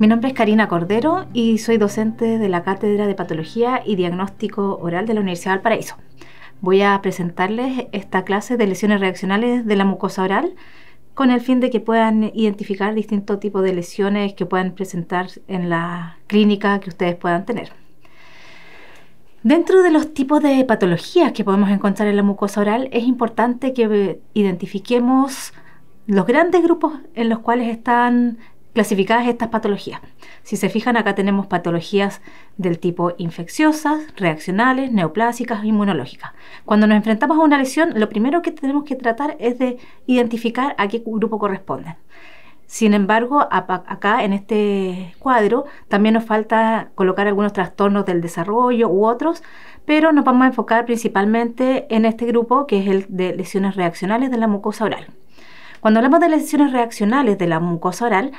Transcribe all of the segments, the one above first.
Mi nombre es Karina Cordero y soy docente de la Cátedra de Patología y Diagnóstico Oral de la Universidad de Valparaíso. Voy a presentarles esta clase de lesiones reaccionales de la mucosa oral con el fin de que puedan identificar distintos tipos de lesiones que puedan presentar en la clínica que ustedes puedan tener. Dentro de los tipos de patologías que podemos encontrar en la mucosa oral, es importante que identifiquemos los grandes grupos en los cuales están clasificadas estas patologías. Si se fijan, acá tenemos patologías del tipo infecciosas, reaccionales, neoplásicas, inmunológicas. Cuando nos enfrentamos a una lesión, lo primero que tenemos que tratar es de identificar a qué grupo corresponden. Sin embargo, acá en este cuadro también nos falta colocar algunos trastornos del desarrollo u otros, pero nos vamos a enfocar principalmente en este grupo que es el de lesiones reaccionales de la mucosa oral. Cuando hablamos de lesiones reaccionales de la mucosa oral,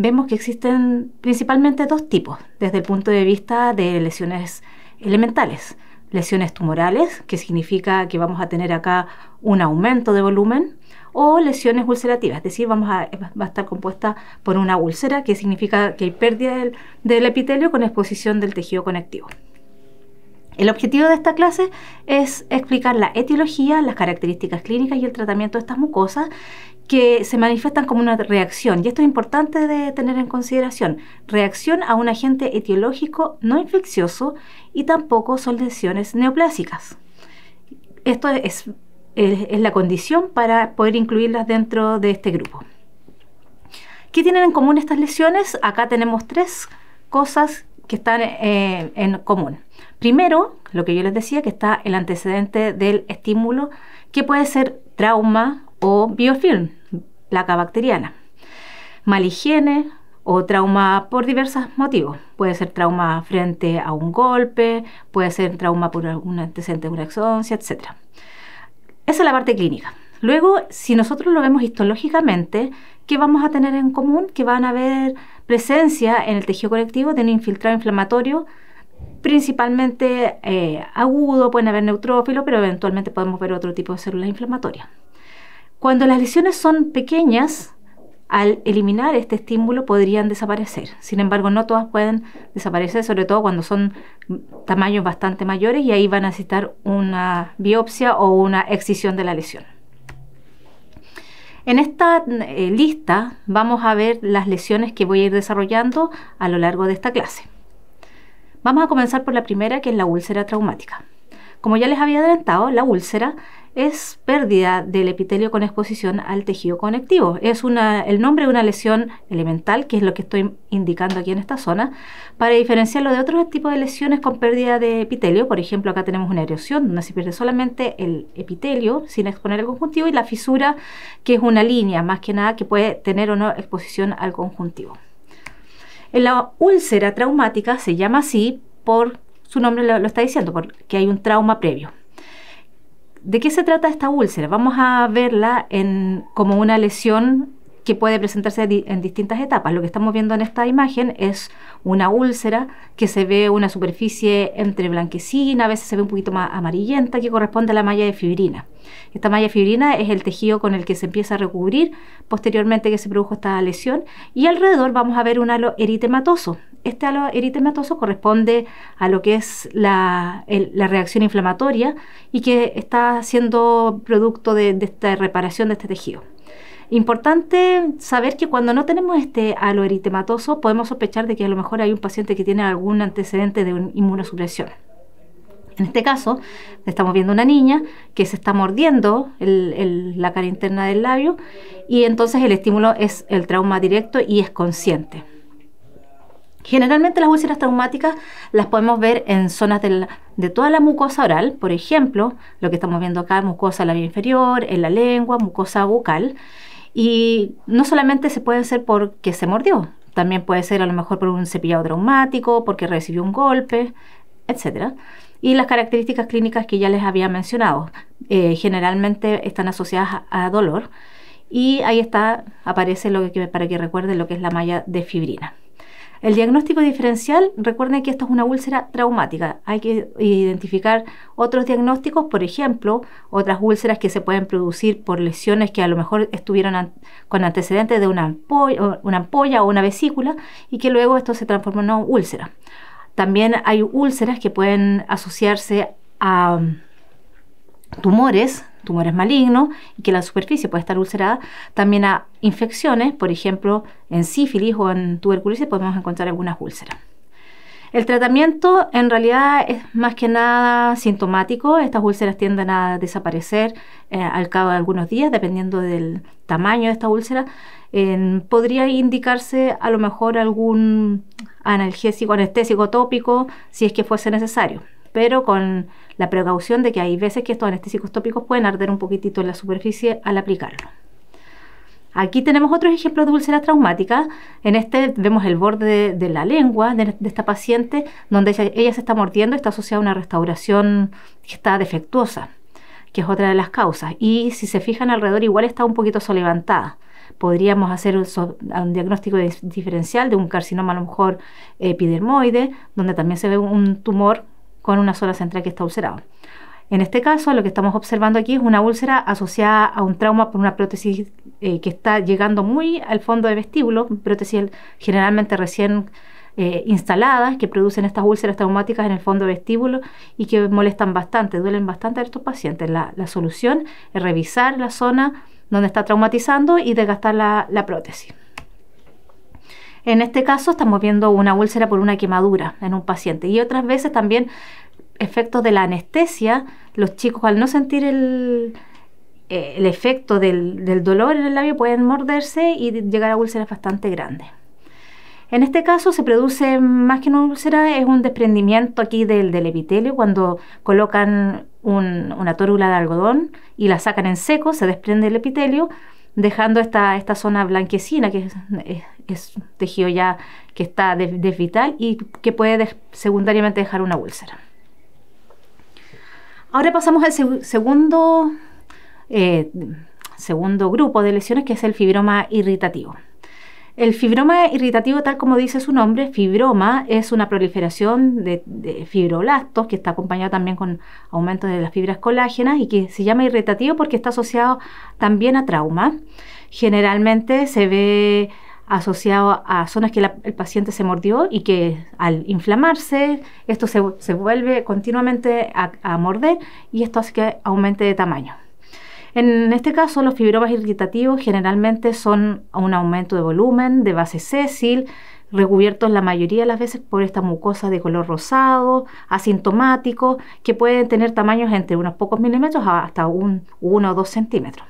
vemos que existen principalmente dos tipos desde el punto de vista de lesiones elementales. Lesiones tumorales, que significa que vamos a tener acá un aumento de volumen, o lesiones ulcerativas, es decir, vamos a, va a estar compuesta por una úlcera, que significa que hay pérdida del epitelio con exposición del tejido conectivo. El objetivo de esta clase es explicar la etiología, las características clínicas y el tratamiento de estas mucosas que se manifiestan como una reacción, y esto es importante de tener en consideración, reacción a un agente etiológico no infeccioso y tampoco son lesiones neoplásicas. Esto es, la condición para poder incluirlas dentro de este grupo. ¿Qué tienen en común estas lesiones? Acá tenemos tres cosas que están eh, en común. Primero, lo que yo les decía, que está el antecedente del estímulo, que puede ser trauma o biofilm, placa bacteriana, Mal higiene o trauma por diversos motivos. Puede ser trauma frente a un golpe, puede ser trauma por un antecedente de una exoncia, etc. Esa es la parte clínica. Luego, si nosotros lo vemos histológicamente, ¿qué vamos a tener en común? Que van a haber presencia en el tejido colectivo de un infiltrado inflamatorio principalmente eh, agudo, pueden haber neutrófilos, pero eventualmente podemos ver otro tipo de células inflamatorias. Cuando las lesiones son pequeñas, al eliminar este estímulo podrían desaparecer. Sin embargo, no todas pueden desaparecer, sobre todo cuando son tamaños bastante mayores y ahí van a necesitar una biopsia o una excisión de la lesión. En esta eh, lista vamos a ver las lesiones que voy a ir desarrollando a lo largo de esta clase. Vamos a comenzar por la primera, que es la úlcera traumática. Como ya les había adelantado, la úlcera es pérdida del epitelio con exposición al tejido conectivo. Es el nombre de una lesión elemental, que es lo que estoy indicando aquí en esta zona, para diferenciarlo de otros tipos de lesiones con pérdida de epitelio. Por ejemplo, acá tenemos una erosión, donde se pierde solamente el epitelio sin exponer el conjuntivo, y la fisura, que es una línea más que nada que puede tener o no exposición al conjuntivo. En La úlcera traumática se llama así por su nombre lo, está diciendo, porque hay un trauma previo. ¿De qué se trata esta úlcera? Vamos a verla en, como una lesión que puede presentarse en distintas etapas. Lo que estamos viendo en esta imagen es una úlcera que se ve una superficie entre blanquecina, a veces se ve un poquito más amarillenta, que corresponde a la malla de fibrina. Esta malla de fibrina es el tejido con el que se empieza a recubrir posteriormente que se produjo esta lesión y alrededor vamos a ver un halo eritematoso. Este halo eritematoso corresponde a lo que es la, reacción inflamatoria y que está siendo producto de esta reparación de este tejido. Importante saber que cuando no tenemos este aloeritematoso podemos sospechar de que a lo mejor hay un paciente que tiene algún antecedente de inmunosupresión. En este caso, estamos viendo una niña que se está mordiendo la cara interna del labio y entonces el estímulo es el trauma directo y es consciente. Generalmente las úlceras traumáticas las podemos ver en zonas de toda la mucosa oral, por ejemplo, lo que estamos viendo acá, mucosa labio inferior, en la lengua, mucosa bucal, y no solamente se puede ser porque se mordió, también puede ser a lo mejor por un cepillado traumático, porque recibió un golpe, etc. Y las características clínicas que ya les había mencionado, eh, generalmente están asociadas a, dolor. Y ahí está, aparece lo que para que recuerden lo que es la malla de fibrina. El diagnóstico diferencial, recuerden que esto es una úlcera traumática. Hay que identificar otros diagnósticos, por ejemplo, otras úlceras que se pueden producir por lesiones que a lo mejor estuvieron con antecedentes de una ampolla, o una vesícula y que luego esto se transforma en una úlcera. También hay úlceras que pueden asociarse a mm, tumores tumores malignos y que la superficie puede estar ulcerada. También a infecciones, por ejemplo, en sífilis o en tuberculosis podemos encontrar algunas úlceras. El tratamiento en realidad es más que nada sintomático. Estas úlceras tienden a desaparecer eh, al cabo de algunos días, dependiendo del tamaño de esta úlcera. podría indicarse a lo mejor algún analgésico, anestésico tópico, si es que fuese necesario pero con la precaución de que hay veces que estos anestésicos tópicos pueden arder un poquitito en la superficie al aplicarlo. Aquí tenemos otros ejemplos de úlceras traumáticas. En este vemos el borde de, la lengua de, esta paciente, donde ella, se está mordiendo, está asociada a una restauración que está defectuosa, que es otra de las causas. Y si se fijan alrededor, igual está un poquito solevantada. Podríamos hacer un, diagnóstico diferencial de un carcinoma, a lo mejor epidermoide, donde también se ve un tumor con una sola central que está ulcerada. En este caso, lo que estamos observando aquí es una úlcera asociada a un trauma por una prótesis eh, que está llegando muy al fondo del vestíbulo, prótesis generalmente recién eh, instaladas que producen estas úlceras traumáticas en el fondo del vestíbulo y que molestan bastante, duelen bastante a estos pacientes. La, solución es revisar la zona donde está traumatizando y desgastar la prótesis. En este caso estamos viendo una úlcera por una quemadura en un paciente y otras veces también efectos de la anestesia, los chicos al no sentir el, eh, efecto del, dolor en el labio pueden morderse y llegar a úlceras bastante grandes. En este caso se produce más que una úlcera, es un desprendimiento aquí del, epitelio cuando colocan una tórula de algodón y la sacan en seco, se desprende el epitelio, dejando esta, esta zona blanquecina que es, es un tejido ya que está desvital y que puede secundariamente dejar una úlcera. Ahora pasamos al segundo, eh, segundo grupo de lesiones que es el fibroma irritativo. El fibroma irritativo, tal como dice su nombre, fibroma es una proliferación de, de, fibroblastos que está acompañado también con aumento de las fibras colágenas y que se llama irritativo porque está asociado también a trauma. Generalmente se ve asociado a zonas que el paciente se mordió y que al inflamarse, esto se, vuelve continuamente a, morder y esto hace que aumente de tamaño. En este caso, los fibromas irritativos generalmente son un aumento de volumen, de base sésil, recubiertos la mayoría de las veces por esta mucosa de color rosado, asintomático, que pueden tener tamaños entre unos pocos milímetros hasta un 1 o 2 centímetros.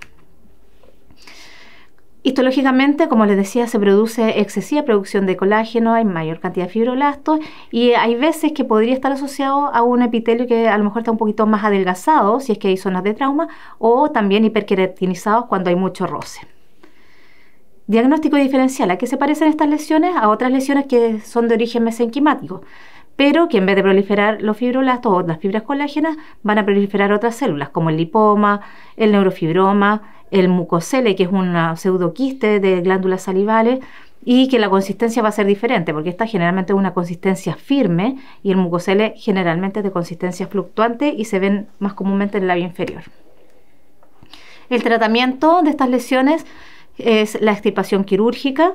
Histológicamente, como les decía, se produce excesiva producción de colágeno, hay mayor cantidad de fibroblastos y hay veces que podría estar asociado a un epitelio que a lo mejor está un poquito más adelgazado, si es que hay zonas de trauma, o también hiperqueratinizados cuando hay mucho roce. Diagnóstico diferencial. ¿A qué se parecen estas lesiones? A otras lesiones que son de origen mesenquimático, pero que en vez de proliferar los fibroblastos o las fibras colágenas, van a proliferar otras células como el lipoma, el neurofibroma, el mucosele, que es un pseudoquiste de glándulas salivales, y que la consistencia va a ser diferente, porque esta generalmente es una consistencia firme y el mucocele generalmente es de consistencia fluctuante y se ven más comúnmente en el labio inferior. El tratamiento de estas lesiones es la extirpación quirúrgica.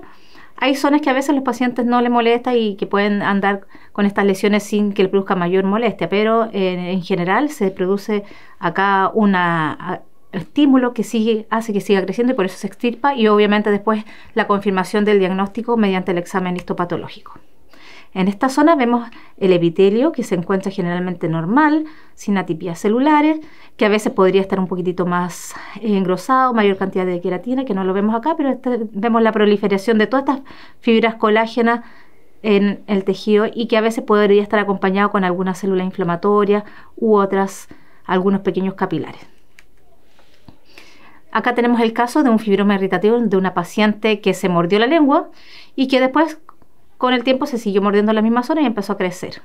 Hay zonas que a veces los pacientes no les molesta y que pueden andar con estas lesiones sin que le produzca mayor molestia, pero eh, en general se produce acá una estímulo que sigue, hace que siga creciendo y por eso se extirpa y obviamente después la confirmación del diagnóstico mediante el examen histopatológico. En esta zona vemos el epitelio que se encuentra generalmente normal, sin atipías celulares, que a veces podría estar un poquitito más eh, engrosado, mayor cantidad de queratina, que no lo vemos acá, pero este, vemos la proliferación de todas estas fibras colágenas en el tejido y que a veces podría estar acompañado con alguna célula inflamatoria u otras, algunos pequeños capilares. Acá tenemos el caso de un fibroma irritativo de una paciente que se mordió la lengua y que después con el tiempo se siguió mordiendo la misma zona y empezó a crecer.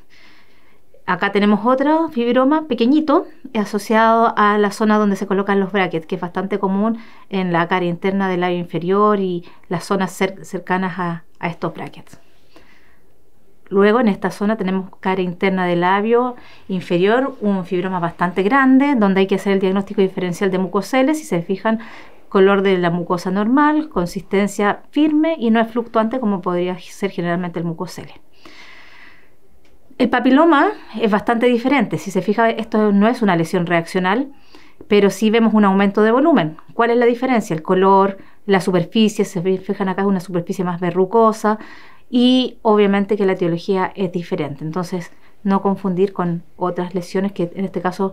Acá tenemos otro fibroma pequeñito asociado a la zona donde se colocan los brackets, que es bastante común en la cara interna del labio inferior y las zonas cercanas a estos brackets. Luego en esta zona tenemos cara interna del labio inferior, un fibroma bastante grande, donde hay que hacer el diagnóstico diferencial de mucoceles. Si se fijan, color de la mucosa normal, consistencia firme y no es fluctuante como podría ser generalmente el mucocele. El papiloma es bastante diferente. Si se fija, esto no es una lesión reaccional, pero sí vemos un aumento de volumen. ¿Cuál es la diferencia? El color, la superficie, se fijan acá es una superficie más verrucosa, y obviamente que la etiología es diferente. Entonces, no confundir con otras lesiones que en este caso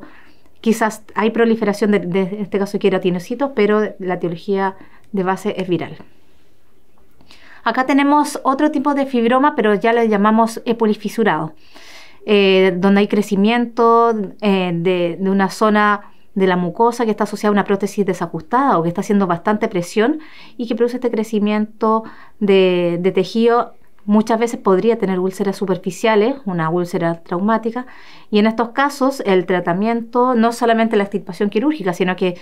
quizás hay proliferación de, en este caso queratinocitos, pero la etiología de base es viral. Acá tenemos otro tipo de fibroma, pero ya le llamamos epolifisurado, eh, donde hay crecimiento eh, de, una zona de la mucosa que está asociada a una prótesis desacustada o que está haciendo bastante presión y que produce este crecimiento de tejido Muchas veces podría tener úlceras superficiales, una úlcera traumática, y en estos casos el tratamiento, no solamente la extirpación quirúrgica, sino que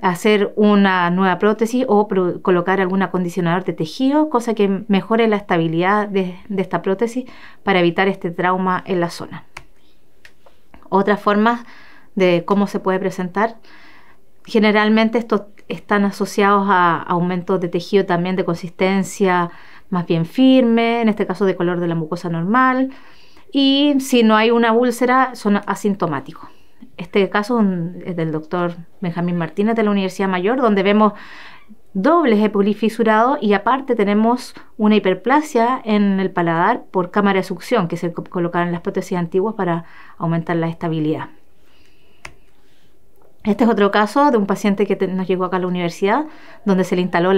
hacer una nueva prótesis o colocar algún acondicionador de tejido, cosa que mejore la estabilidad de, esta prótesis para evitar este trauma en la zona. Otras formas de cómo se puede presentar, generalmente estos están asociados a aumentos de tejido también de consistencia, más bien firme, en este caso de color de la mucosa normal. Y si no hay una úlcera, son asintomáticos. Este caso es del doctor Benjamín Martínez de la Universidad Mayor, donde vemos dobles epulifisurados y aparte tenemos una hiperplasia en el paladar por cámara de succión, que se colocaron las prótesis antiguas para aumentar la estabilidad. Este es otro caso de un paciente que nos llegó acá a la universidad, donde se le instaló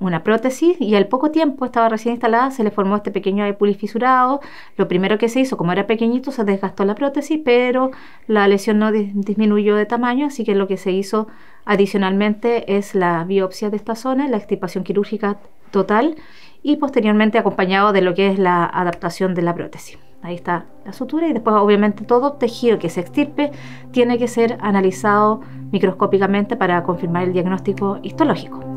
una prótesis y al poco tiempo, estaba recién instalada, se le formó este pequeño epulis fisurado. Lo primero que se hizo, como era pequeñito, se desgastó la prótesis, pero la lesión no disminuyó de tamaño, así que lo que se hizo adicionalmente es la biopsia de esta zona, la extirpación quirúrgica total y posteriormente acompañado de lo que es la adaptación de la prótesis. Ahí está la sutura y después obviamente todo tejido que se extirpe tiene que ser analizado microscópicamente para confirmar el diagnóstico histológico.